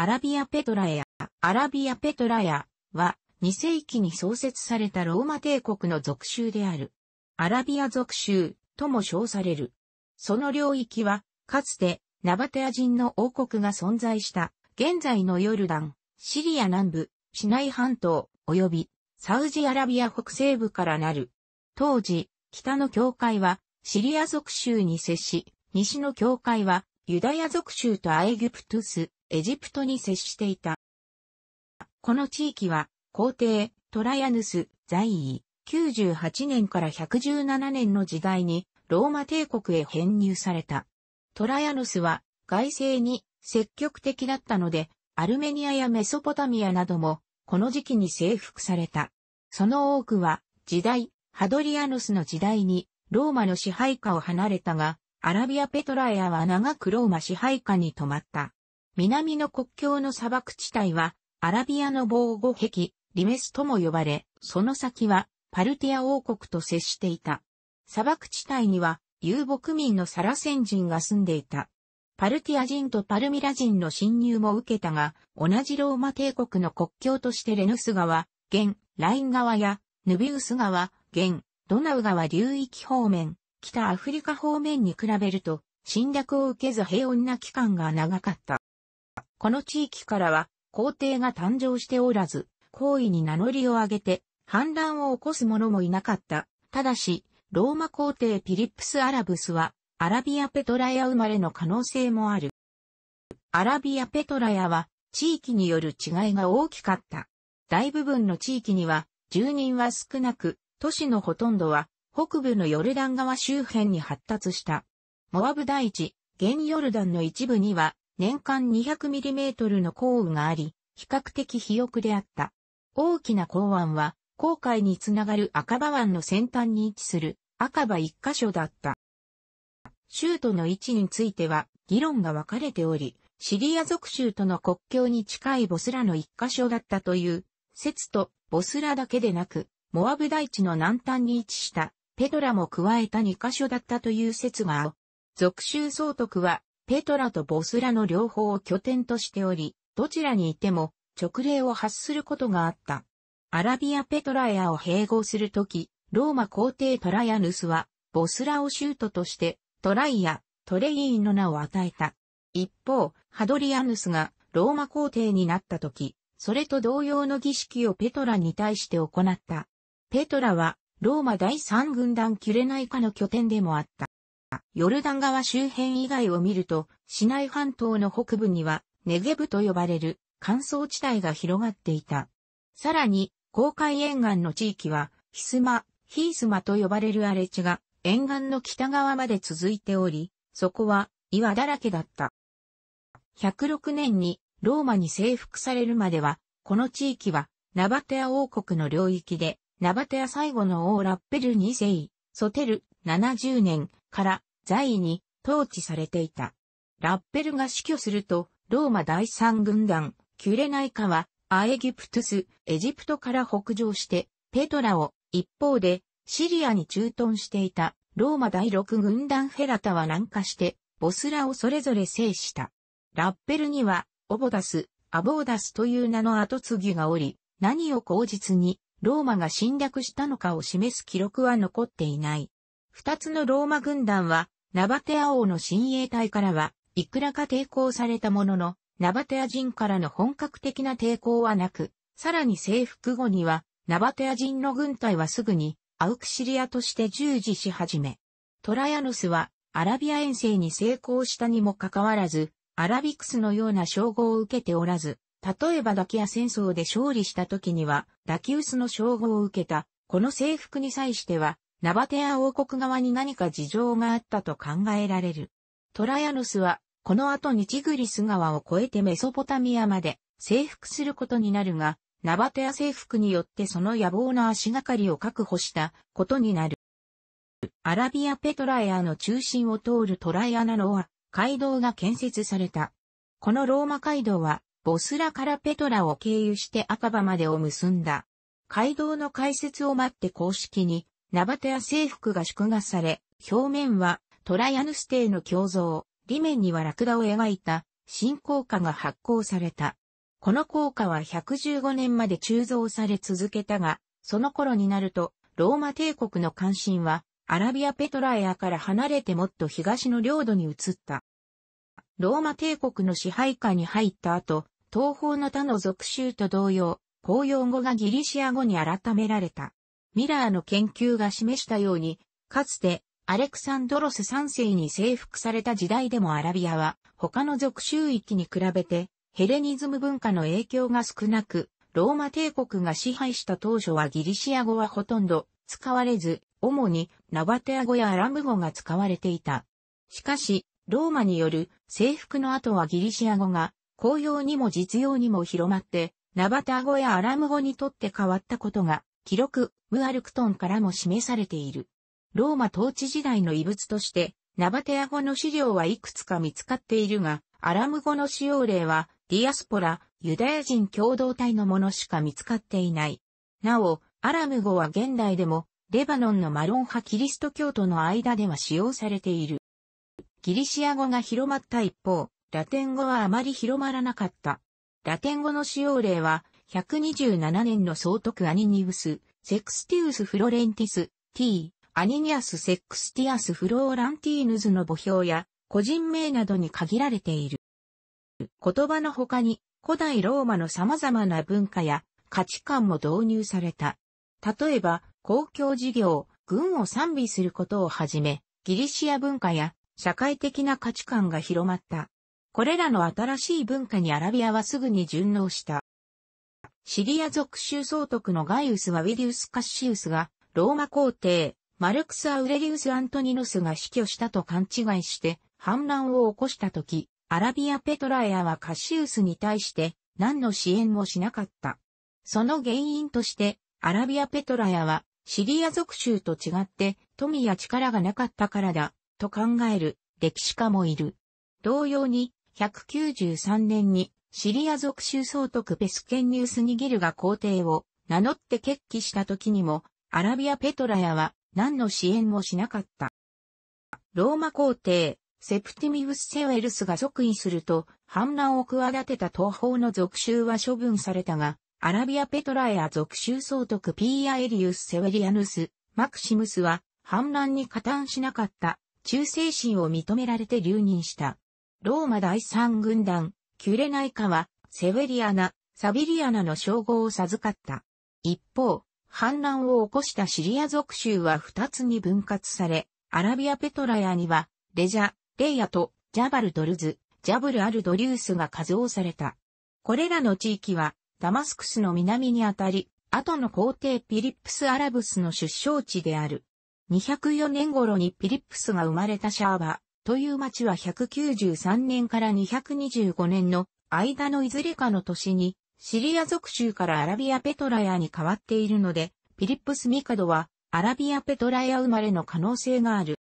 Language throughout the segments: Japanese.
アラビアペトラエア、アラビアペトラエアは2世紀に創設されたローマ帝国の属州である。アラビア属州とも称される。その領域は、かつてナバテア人の王国が存在した現在のヨルダン、シリア南部、シナイ半島、及びサウジアラビア北西部からなる。当時、北の境界はシリア属州に接し、西の境界はユダヤ属州とアエギプトゥス、エジプトに接していた。この地域は、皇帝、トラヤヌス、在位、98年から117年の時代に、ローマ帝国へ編入された。トラヤヌスは、外政に積極的だったので、アルメニアやメソポタミアなども、この時期に征服された。その多くは、時代、ハドリアヌスの時代に、ローマの支配下を離れたが、アラビア・ペトラエアは長くローマ支配下に止まった。南の国境の砂漠地帯は、アラビアの防護壁、リメスとも呼ばれ、その先は、パルティア王国と接していた。砂漠地帯には、遊牧民のサラセン人が住んでいた。パルティア人とパルミラ人の侵入も受けたが、同じローマ帝国の国境としてレヌス川、現、ライン川や、ヌビウス川、現、ドナウ川流域方面、北アフリカ方面に比べると、侵略を受けず平穏な期間が長かった。この地域からは皇帝が誕生しておらず、皇位に名乗りを上げて反乱を起こす者もいなかった。ただし、ローマ皇帝ピリップス・アラブスは、アラビア・ペトラヤ生まれの可能性もある。アラビア・ペトラヤは、地域による違いが大きかった。大部分の地域には、住人は少なく、都市のほとんどは、北部のヨルダン川周辺に発達した。モアブ大地、現ヨルダンの一部には、年間 200mm の降雨があり、比較的肥沃であった。大きな港湾は、航海につながる赤羽湾の先端に位置する赤羽一箇所だった。州都の位置については、議論が分かれており、シリア属州との国境に近いボスラの一箇所だったという、説とボスラだけでなく、モアブ大地の南端に位置したペトラも加えた2箇所だったという説が属州総督はペトラとボスラの両方を拠点としており、どちらにいても直令を発することがあった。アラビア・ペトラヤを併合するとき、ローマ皇帝トラアヌスは、ボスラをシュートとして、トライア、トレイインの名を与えた。一方、ハドリアヌスがローマ皇帝になったとき、それと同様の儀式をペトラに対して行った。ペトラは、ローマ第三軍団キュレナイカの拠点でもあった。ヨルダン川周辺以外を見ると、市内半島の北部には、ネゲブと呼ばれる乾燥地帯が広がっていた。さらに、公海沿岸の地域は、ヒスマ、ヒースマと呼ばれる荒れ地が、沿岸の北側まで続いており、そこは岩だらけだった。106年にローマに征服されるまでは、この地域はナバテア王国の領域で、ナバテア最後の王ラッペル2世、ソテル70年、から在位に統治されていた。ラッペルが死去すると、ローマ第三軍団、キュレナイカは、アエギプトゥス、エジプトから北上して、ペトラを、一方で、シリアに駐屯していた、ローマ第六軍団フェラタは南下して、ボスラをそれぞれ制した。ラッペルには、オボダス、アボーダスという名の後継ぎがおり、何を口実に、ローマが侵略したのかを示す記録は残っていない。二つのローマ軍団は、ナバテア王の親衛隊からは、いくらか抵抗されたものの、ナバテア人からの本格的な抵抗はなく、さらに征服後には、ナバテア人の軍隊はすぐに、アウクシリアとして従事し始め、トラヤノスは、アラビア遠征に成功したにもかかわらず、アラビクスのような称号を受けておらず、例えばダキア戦争で勝利した時には、ダキウスの称号を受けた、この征服に際しては、ナバテア王国側に何か事情があったと考えられる。トラヤヌスは、この後にチグリス川を越えてメソポタミアまで征服することになるが、ナバテア征服によってその野望の足がかりを確保したことになる。アラビアペトラヤの中心を通るトライアナロア、街道が建設された。このローマ街道は、ボスラからペトラを経由して赤場までを結んだ。街道の開設を待って公式にナバテア征服が祝賀され、表面はトライアヌス帝の胸像、裏面にはラクダを描いた新硬貨が発行された。この硬貨は115年まで鋳造され続けたが、その頃になると、ローマ帝国の関心は、アラビアペトラエアから離れてもっと東の領土に移った。ローマ帝国の支配下に入った後、東方の他の属州と同様、公用語がギリシア語に改められた。ミラーの研究が示したように、かつてアレクサンドロス3世に征服された時代でもアラビアは他の属州域に比べてヘレニズム文化の影響が少なく、ローマ帝国が支配した当初はギリシア語はほとんど使われず、主にナバテア語やアラム語が使われていた。しかし、ローマによる征服の後はギリシア語が公用にも実用にも広まって、ナバテア語やアラム語にとって変わったことが記録、ムアルクトンからも示されている。ローマ統治時代の遺物として、ナバテア語の資料はいくつか見つかっているが、アラム語の使用例は、ディアスポラ、ユダヤ人共同体のものしか見つかっていない。なお、アラム語は現代でも、レバノンのマロン派キリスト教徒の間では使用されている。ギリシア語が広まった一方、ラテン語はあまり広まらなかった。ラテン語の使用例は、127年の総督アニニウス、セクスティウス・フロレンティス、t、アニニアス・セクスティアス・フローランティーヌズの墓標や、個人名などに限られている。言葉の他に、古代ローマの様々な文化や価値観も導入された。例えば、公共事業、軍を賛美することをはじめ、ギリシア文化や社会的な価値観が広まった。これらの新しい文化にアラビアはすぐに順応した。シリア属州総督のガイウスはウィリウス・カッシウスが、ローマ皇帝、マルクス・アウレリウス・アントニヌスが死去したと勘違いして、反乱を起こした時、アラビア・ペトラエアはカッシウスに対して何の支援もしなかった。その原因として、アラビア・ペトラエアはシリア属州と違って富や力がなかったからだ、と考える歴史家もいる。同様に、193年にシリア属州総督ペスケンニウス・ニギルが皇帝を名乗って決起した時にも、アラビア・ペトラヤは何の支援もしなかった。ローマ皇帝、セプティミウス・セウェルスが即位すると、反乱を企てた東方の属州は処分されたが、アラビア・ペトラヤ属州総督ピーア・エリウス・セウェリアヌス、マクシムスは反乱に加担しなかった、忠誠心を認められて留任した。ローマ第三軍団、キュレナイカは、セベリアナ、サビリアナの称号を授かった。一方、反乱を起こしたシリア属州は二つに分割され、アラビアペトラヤには、レジャ、レイヤと、ジャバルドルズ、ジャブルアルドリュースが加増された。これらの地域は、ダマスクスの南にあたり、後の皇帝ピリップス・アラブスの出生地である。204年頃にピリップスが生まれたシャーバ、という町は193年から225年の間のいずれかの年に、シリア属州からアラビアペトラヤに変わっているので、ピリップス・ミカドはアラビアペトラヤ生まれの可能性がある。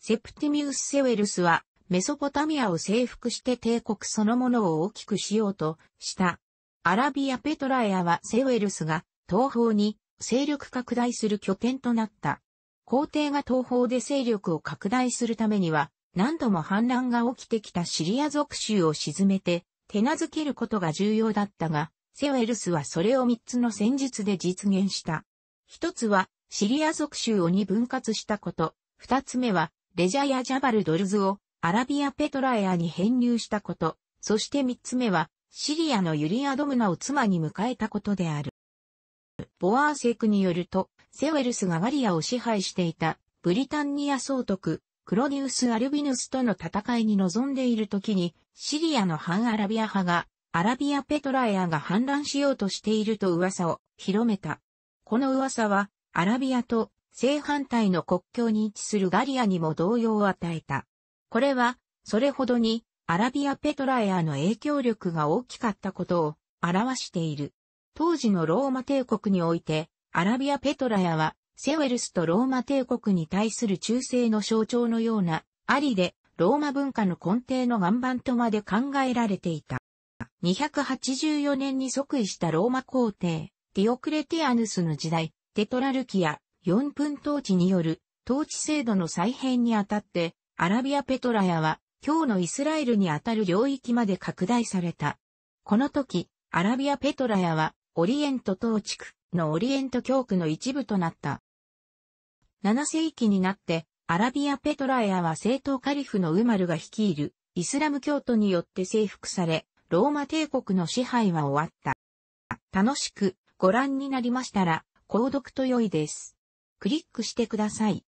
セプティミウス・セウェルスはメソポタミアを征服して帝国そのものを大きくしようとした。アラビアペトラヤはセウェルスが東方に勢力拡大する拠点となった。皇帝が東方で勢力を拡大するためには何度も反乱が起きてきたシリア属州を沈めて、手なずけることが重要だったが、セウェルスはそれを3つの戦術で実現した。1つは、シリア属州を2分割したこと。2つ目は、レジャやジャバルドルズをアラビアペトラエアに編入したこと。そして3つ目は、シリアのユリアドムナを妻に迎えたことである。ボアーセクによると、セウェルスがガリアを支配していたブリタンニア総督クロニウス・アルビヌスとの戦いに臨んでいる時に、シリアの反アラビア派が、アラビア・ペトラエアが反乱しようとしていると噂を広めた。この噂は、アラビアと正反対の国境に位置するガリアにも動揺を与えた。これは、それほどに、アラビア・ペトラエアの影響力が大きかったことを表している。当時のローマ帝国において、アラビア・ペトラエアはセウェルスとローマ帝国に対する忠誠の象徴のような、ありで、ローマ文化の根底の岩盤とまで考えられていた。284年に即位したローマ皇帝、ティオクレティアヌスの時代、テトラルキア、四分統治による統治制度の再編にあたって、アラビアペトラヤは、今日のイスラエルにあたる領域まで拡大された。この時、アラビアペトラヤは、オリエント統治区のオリエント教区の一部となった。7世紀になって、アラビア・ペトラエアは正統カリフのウマルが率いるイスラム教徒によって征服され、ローマ帝国の支配は終わった。楽しくご覧になりましたら、購読と良いです。クリックしてください。